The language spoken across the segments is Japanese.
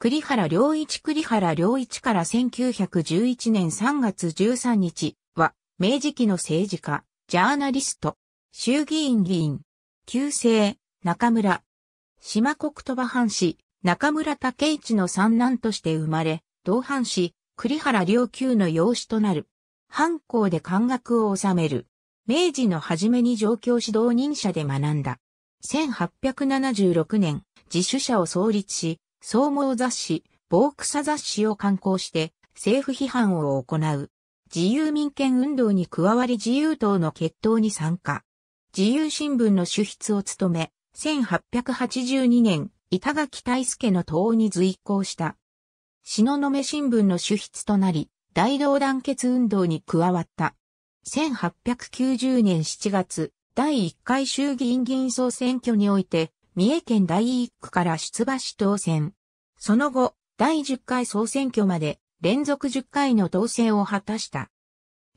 栗原良一栗原良一から1911年3月13日は、明治期の政治家、ジャーナリスト、衆議院議員、旧姓、中村、島国鳥羽藩士、中村武一の三男として生まれ、同藩士、栗原良久の養子となる。藩校で漢学を収める。明治の初めに上京指導人者で学んだ。1876年、自主者を創立し、総合雑誌、ク草雑誌を刊行して政府批判を行う。自由民権運動に加わり自由党の決闘に参加。自由新聞の主筆を務め、1882年、板垣大助の党に随行した。の目新聞の主筆となり、大同団結運動に加わった。1890年7月、第1回衆議院議員総選挙において、三重県第1区から出馬し当選。その後、第10回総選挙まで連続10回の当選を果たした。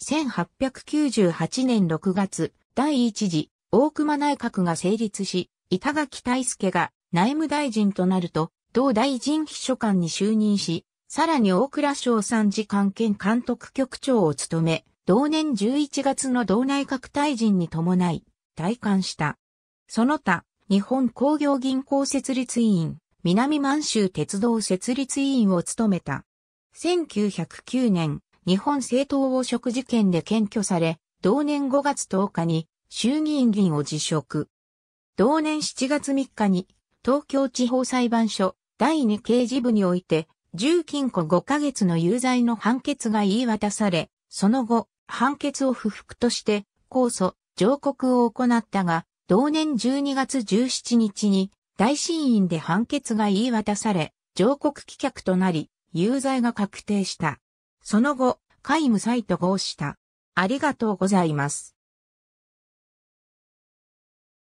1898年6月、第1次大熊内閣が成立し、板垣大助が内務大臣となると、同大臣秘書官に就任し、さらに大倉省参事官兼監督局長を務め、同年11月の同内閣大臣に伴い、退官した。その他、日本工業銀行設立委員、南満州鉄道設立委員を務めた。1909年、日本政党汚職事件で検挙され、同年5月10日に衆議院議員を辞職。同年7月3日に東京地方裁判所第2刑事部において重禁錮5ヶ月の有罪の判決が言い渡され、その後、判決を不服として、控訴、上告を行ったが、同年12月17日に大審院で判決が言い渡され、上告棄却となり、有罪が確定した。その後、皆無罪と合した。ありがとうございます。